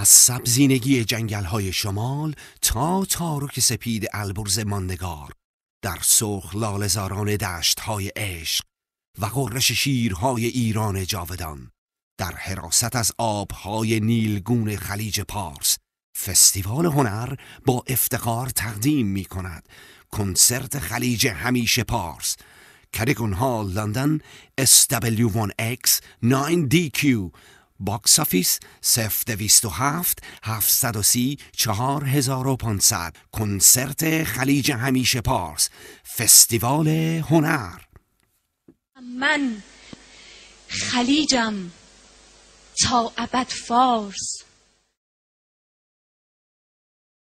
از سبزینگی جنگل های شمال تا تارک سپید البرز ماندگار در سرخ لالزاران دشت های عشق و غرش شیرهای ایران جاودان در حراست از آبهای نیلگون خلیج پارس فستیوال هنر با افتخار تقدیم می کند کنسرت خلیج همیشه پارس کریگون هال لندن SW1X 9DQ باکس آفیس هزار و 4500 کنسرت خلیج همیشه پارس فستیوال هنر من خلیجم تا ابد فارس